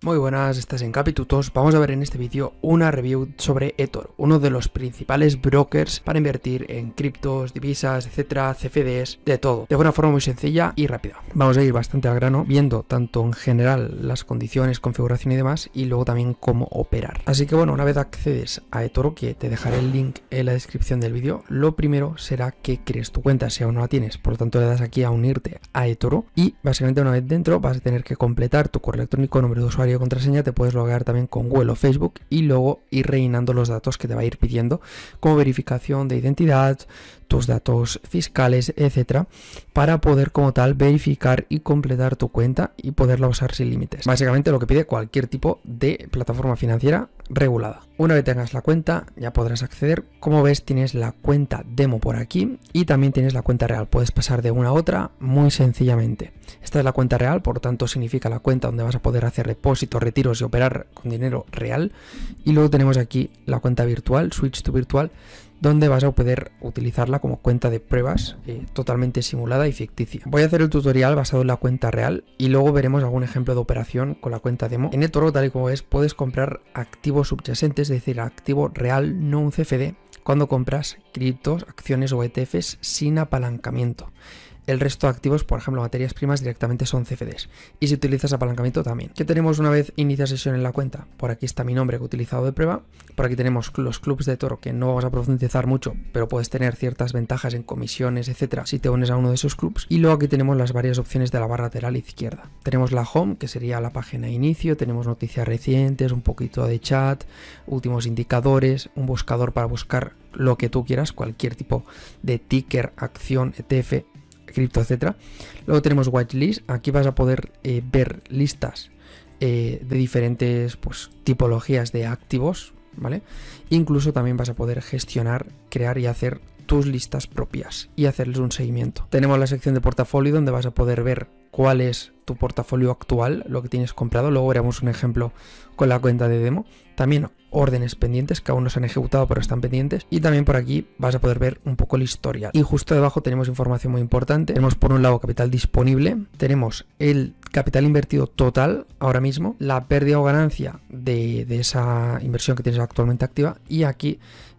Muy buenas, estás en Capitutos. Vamos a ver en este vídeo una review sobre eToro, uno de los principales brokers para invertir en criptos, divisas, etcétera, CFDs, de todo, de una forma muy sencilla y rápida. Vamos a ir bastante al grano, viendo tanto en general las condiciones, configuración y demás, y luego también cómo operar. Así que bueno, una vez accedes a eToro, que te dejaré el link en la descripción del vídeo, lo primero será que crees tu cuenta si aún no la tienes, por lo tanto le das aquí a unirte a eToro y básicamente una vez dentro vas a tener que completar tu correo electrónico, número de usuario contraseña te puedes lograr también con Google Facebook y luego ir rellenando los datos que te va a ir pidiendo como verificación de identidad, tus datos fiscales, etcétera, para poder como tal verificar y completar tu cuenta y poderla usar sin límites. Básicamente lo que pide cualquier tipo de plataforma financiera regulada. Una vez tengas la cuenta, ya podrás acceder. Como ves, tienes la cuenta demo por aquí y también tienes la cuenta real. Puedes pasar de una a otra muy sencillamente. Esta es la cuenta real, por tanto significa la cuenta donde vas a poder hacer depósitos, retiros y operar con dinero real. Y luego tenemos aquí la cuenta virtual, switch to virtual, donde vas a poder utilizarla como cuenta de pruebas eh, totalmente simulada y ficticia. Voy a hacer el tutorial basado en la cuenta real y luego veremos algún ejemplo de operación con la cuenta demo. En eToro, tal y como es, puedes comprar activos subyacentes, es decir, activo real, no un CFD, cuando compras criptos, acciones o ETFs sin apalancamiento. El resto de activos, por ejemplo, materias primas, directamente son CFDs. Y si utilizas apalancamiento también. ¿Qué tenemos una vez inicia sesión en la cuenta? Por aquí está mi nombre que he utilizado de prueba. Por aquí tenemos los clubs de toro, que no vamos a profundizar mucho, pero puedes tener ciertas ventajas en comisiones, etcétera, si te unes a uno de esos clubs. Y luego aquí tenemos las varias opciones de la barra lateral izquierda. Tenemos la home, que sería la página de inicio, tenemos noticias recientes, un poquito de chat, últimos indicadores, un buscador para buscar lo que tú quieras, cualquier tipo de ticker, acción, ETF, cripto, etcétera. Luego tenemos Watchlist. Aquí vas a poder eh, ver listas eh, de diferentes pues, tipologías de activos, ¿vale? Incluso también vas a poder gestionar, crear y hacer tus listas propias y hacerles un seguimiento. Tenemos la sección de portafolio donde vas a poder ver cuáles tu portafolio actual, lo que tienes comprado. Luego veremos un ejemplo con la cuenta de demo. También órdenes pendientes que aún no se han ejecutado pero están pendientes. Y también por aquí vas a poder ver un poco la historia. Y justo debajo tenemos información muy importante. Tenemos por un lado capital disponible. Tenemos el capital invertido total ahora mismo. La pérdida o ganancia de esa inversión que tienes actualmente activa. Y aquí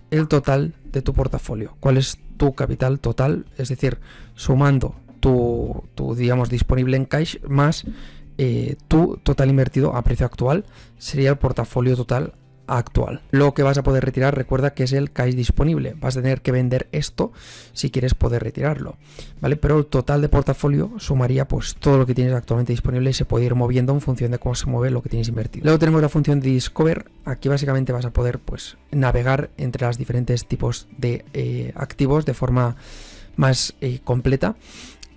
el total de tu portafolio. ¿Cuál es tu capital total? Es decir, sumando tu, digamos, disponible en cash más eh, tu total invertido a precio actual sería el portafolio total actual. Lo que vas a poder retirar, recuerda que es el cash disponible. Vas a tener que vender esto si quieres poder retirarlo, ¿vale? Pero el total de portafolio sumaría pues todo lo que tienes actualmente disponible y se puede ir moviendo en función de cómo se mueve lo que tienes invertido. Luego tenemos la función de Discover. Aquí básicamente vas a poder pues navegar entre los diferentes tipos de eh, activos de forma más eh, completa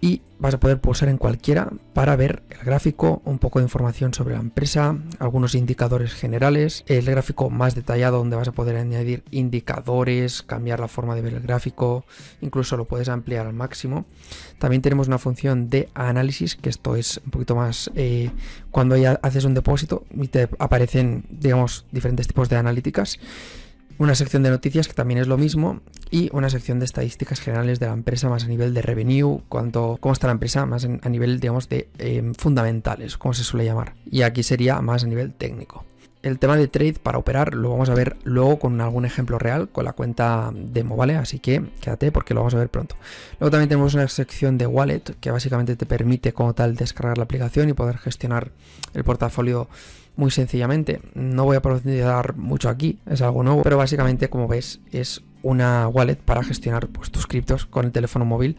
y vas a poder pulsar en cualquiera para ver el gráfico, un poco de información sobre la empresa, algunos indicadores generales, el gráfico más detallado donde vas a poder añadir indicadores, cambiar la forma de ver el gráfico, incluso lo puedes ampliar al máximo. También tenemos una función de análisis, que esto es un poquito más eh, cuando ya haces un depósito y te aparecen, digamos, diferentes tipos de analíticas una sección de noticias que también es lo mismo y una sección de estadísticas generales de la empresa más a nivel de revenue, cómo está la empresa, más a nivel, digamos, de em, fundamentales, como se suele llamar. Y aquí sería más a nivel técnico. El tema de trade para operar lo vamos a ver luego con algún ejemplo real con la cuenta demo, ¿vale? Así que quédate porque lo vamos a ver pronto. Luego también tenemos una sección de wallet que básicamente te permite como tal descargar la aplicación y poder gestionar el portafolio muy sencillamente. No voy a profundizar mucho aquí, es algo nuevo, pero básicamente como ves es una wallet para gestionar pues, tus criptos con el teléfono móvil,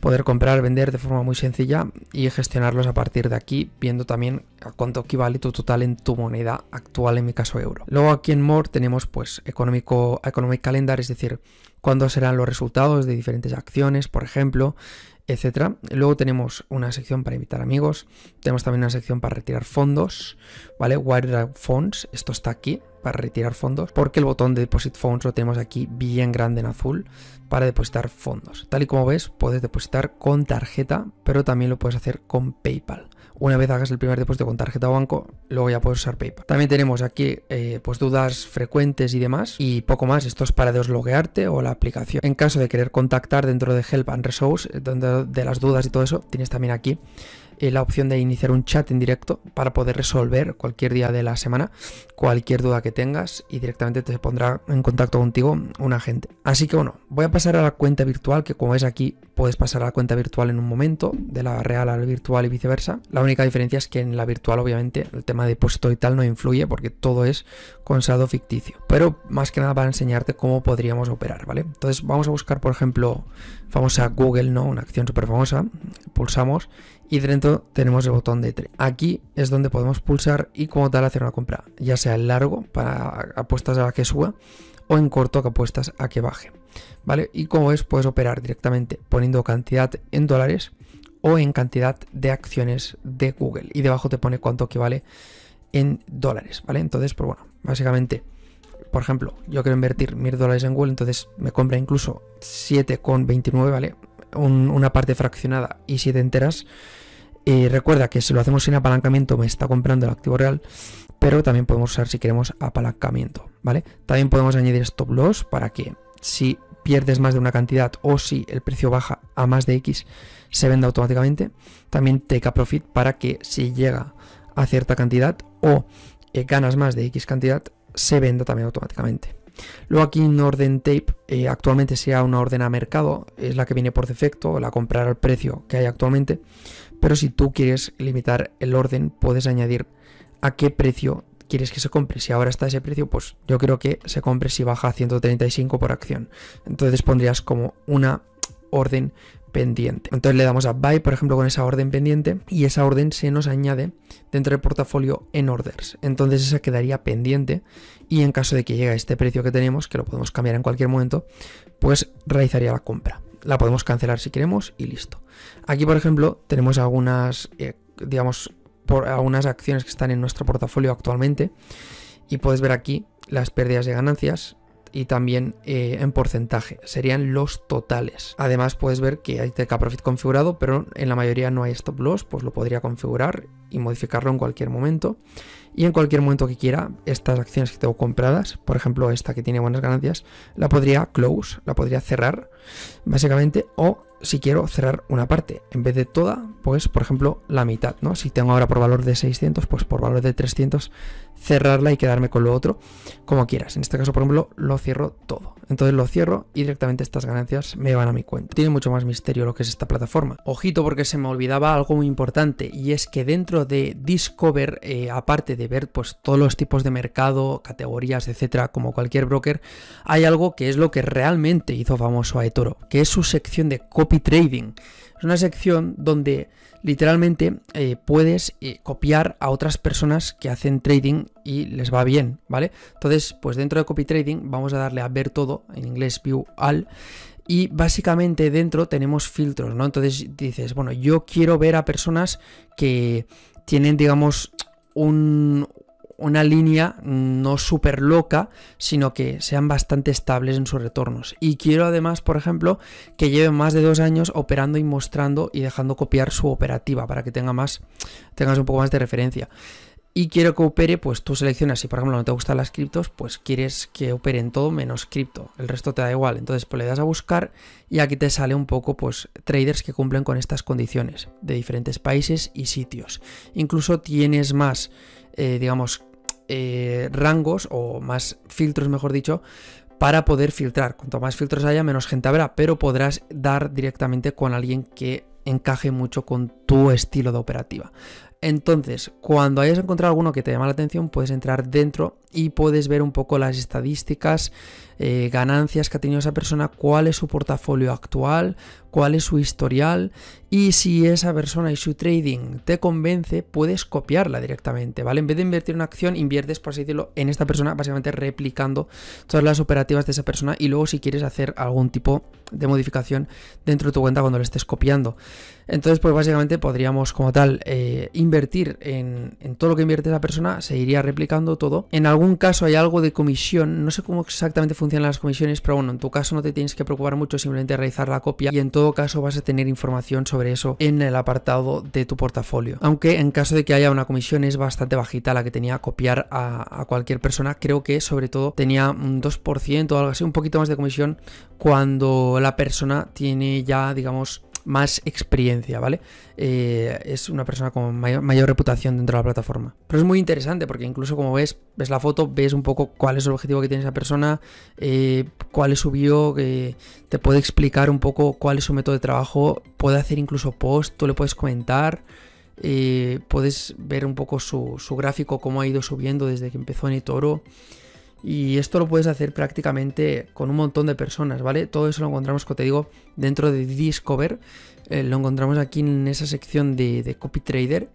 poder comprar, vender de forma muy sencilla y gestionarlos a partir de aquí, viendo también a cuánto equivale tu total en tu moneda actual, en mi caso euro. Luego aquí en More tenemos pues Economic Calendar, es decir, cuándo serán los resultados de diferentes acciones, por ejemplo, etcétera. Luego tenemos una sección para invitar amigos, tenemos también una sección para retirar fondos, ¿vale? Wire Funds, esto está aquí para retirar fondos, porque el botón de Deposit Funds lo tenemos aquí bien grande en azul para depositar fondos. Tal y como ves, puedes depositar con tarjeta, pero también lo puedes hacer con PayPal. Una vez hagas el primer depósito con tarjeta o banco, luego ya puedes usar PayPal. También tenemos aquí eh, pues dudas frecuentes y demás y poco más. Esto es para desloguearte o la aplicación. En caso de querer contactar dentro de Help and Resource, donde eh, de las dudas y todo eso, tienes también aquí eh, la opción de iniciar un chat en directo para poder resolver cualquier día de la semana cualquier duda que tengas y directamente te pondrá en contacto contigo un agente. Así que bueno, voy a pasar a la cuenta virtual que como ves aquí puedes pasar a la cuenta virtual en un momento, de la real al virtual y viceversa. La única diferencia es que en la virtual obviamente el tema de depósito y tal no influye porque todo es consado ficticio. Pero más que nada para enseñarte cómo podríamos operar, ¿vale? Entonces vamos a buscar por ejemplo famosa Google, ¿no? Una acción súper famosa. Pulsamos y dentro tenemos el botón de tres. Aquí es donde podemos pulsar y como tal hacer una compra, ya sea en largo para apuestas a que suba o en corto que apuestas a que baje. ¿Vale? Y como es puedes operar directamente poniendo cantidad en dólares o en cantidad de acciones de Google. Y debajo te pone cuánto equivale en dólares, ¿vale? Entonces, pues bueno, básicamente por ejemplo, yo quiero invertir 1000 dólares en Google, entonces me compra incluso 7,29, ¿vale? una parte fraccionada y 7 enteras. Y recuerda que si lo hacemos sin apalancamiento me está comprando el activo real, pero también podemos usar si queremos apalancamiento, ¿vale? También podemos añadir stop loss para que si pierdes más de una cantidad o si el precio baja a más de X se venda automáticamente. También take a profit para que si llega a cierta cantidad o eh, ganas más de X cantidad se venda también automáticamente. Luego aquí en Orden Tape, eh, actualmente sea una orden a mercado, es la que viene por defecto, la comprar al precio que hay actualmente, pero si tú quieres limitar el orden, puedes añadir a qué precio quieres que se compre. Si ahora está ese precio, pues yo creo que se compre si baja a 135 por acción. Entonces pondrías como una orden pendiente. Entonces le damos a buy, por ejemplo, con esa orden pendiente y esa orden se nos añade dentro del portafolio en orders. Entonces esa quedaría pendiente y en caso de que llegue a este precio que tenemos, que lo podemos cambiar en cualquier momento, pues realizaría la compra. La podemos cancelar si queremos y listo. Aquí, por ejemplo, tenemos algunas, eh, digamos, algunas acciones que están en nuestro portafolio actualmente y puedes ver aquí las pérdidas de ganancias y también eh, en porcentaje. Serían los totales. Además puedes ver que hay TK Profit configurado, pero en la mayoría no hay stop loss, pues lo podría configurar y modificarlo en cualquier momento y en cualquier momento que quiera, estas acciones que tengo compradas, por ejemplo esta que tiene buenas ganancias, la podría close, la podría cerrar, básicamente, o si quiero cerrar una parte, en vez de toda, pues por ejemplo la mitad, ¿no? Si tengo ahora por valor de 600, pues por valor de 300, cerrarla y quedarme con lo otro, como quieras. En este caso, por ejemplo, lo cierro todo. Entonces lo cierro y directamente estas ganancias me van a mi cuenta. Tiene mucho más misterio lo que es esta plataforma. Ojito porque se me olvidaba algo muy importante y es que dentro de Discover, eh, aparte de ver pues, todos los tipos de mercado, categorías, etcétera, como cualquier broker, hay algo que es lo que realmente hizo famoso a eToro, que es su sección de copy trading. Es una sección donde literalmente eh, puedes eh, copiar a otras personas que hacen trading y les va bien, ¿vale? Entonces, pues dentro de copy trading vamos a darle a ver todo, en inglés view all, y básicamente dentro tenemos filtros, ¿no? Entonces dices, bueno, yo quiero ver a personas que tienen, digamos, una línea no súper loca, sino que sean bastante estables en sus retornos. Y quiero además, por ejemplo, que lleven más de dos años operando y mostrando y dejando copiar su operativa para que tenga más, tengas un poco más de referencia y quiero que opere, pues tú seleccionas, si por ejemplo no te gustan las criptos, pues quieres que opere en todo menos cripto, el resto te da igual. Entonces pues le das a buscar y aquí te sale un poco pues traders que cumplen con estas condiciones de diferentes países y sitios. Incluso tienes más, eh, digamos, eh, rangos o más filtros, mejor dicho, para poder filtrar. Cuanto más filtros haya, menos gente habrá, pero podrás dar directamente con alguien que encaje mucho con tu estilo de operativa. Entonces, cuando hayas encontrado alguno que te llama la atención, puedes entrar dentro y puedes ver un poco las estadísticas, eh, ganancias que ha tenido esa persona, cuál es su portafolio actual, cuál es su historial y si esa persona y su trading te convence, puedes copiarla directamente, ¿vale? En vez de invertir en una acción, inviertes, por así decirlo, en esta persona, básicamente replicando todas las operativas de esa persona y luego si quieres hacer algún tipo de modificación dentro de tu cuenta cuando la estés copiando. Entonces, pues básicamente podríamos como tal eh, invertir en, todo lo que invierte esa persona, se iría replicando todo. En algún caso hay algo de comisión, no sé cómo exactamente funcionan las comisiones, pero bueno, en tu caso no te tienes que preocupar mucho, simplemente realizar la copia y entonces caso vas a tener información sobre eso en el apartado de tu portafolio. Aunque en caso de que haya una comisión es bastante bajita la que tenía copiar a, a cualquier persona. Creo que sobre todo tenía un 2% o algo así, un poquito más de comisión cuando la persona tiene ya, digamos, más experiencia, ¿vale? Eh, es una persona con mayor, reputación dentro de la plataforma. Pero es muy interesante porque incluso como ves, ves la foto, ves un poco cuál es el objetivo que tiene esa persona, eh, cuál es su bio, te puede explicar un poco cuál es su método de trabajo, puede hacer incluso post, tú le puedes comentar. Eh, puedes ver un poco su, gráfico, cómo ha ido subiendo desde que empezó en Itoro. Y esto lo puedes hacer prácticamente con un montón de personas, ¿vale? Todo eso lo encontramos, como te digo, dentro de Discover. Eh, lo encontramos aquí en esa sección de, de Copy Trader.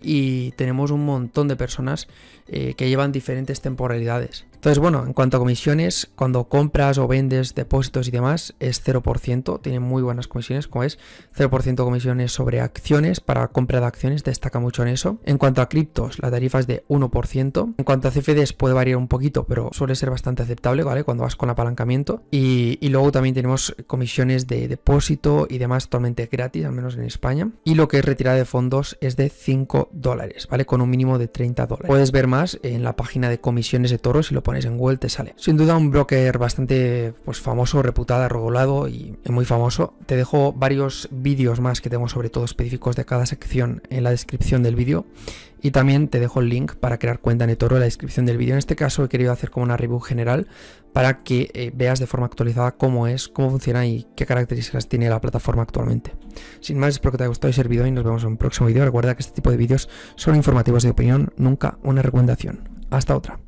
Y tenemos un montón de personas eh, que llevan diferentes temporalidades. Entonces, bueno, en cuanto a comisiones, cuando compras o vendes depósitos y demás, es 0%, tiene muy buenas comisiones, como es 0% comisiones sobre acciones, para compra de acciones destaca mucho en eso. En cuanto a criptos, la tarifa es de 1%. En cuanto a CFDs puede variar un poquito, pero suele ser bastante aceptable, ¿vale? Cuando vas con apalancamiento. Y, luego también tenemos comisiones de depósito y demás totalmente gratis, al menos en España. Y lo que es retirada de fondos es de 5 dólares, ¿vale? Con un mínimo de 30 dólares. Puedes ver más en la página de comisiones de toros si lo pones en Google te sale. Sin duda un broker bastante pues, famoso, reputada regulado y muy famoso. Te dejo varios vídeos más que tengo sobre todo específicos de cada sección en la descripción del vídeo. Y también te dejo el link para crear cuenta en eToro en la descripción del vídeo. En este caso he querido hacer como una review general para que eh, veas de forma actualizada cómo es, cómo funciona y qué características tiene la plataforma actualmente. Sin más, espero que te haya gustado y servido y nos vemos en un próximo vídeo. Recuerda que este tipo de vídeos son informativos de opinión, nunca una recomendación. Hasta otra.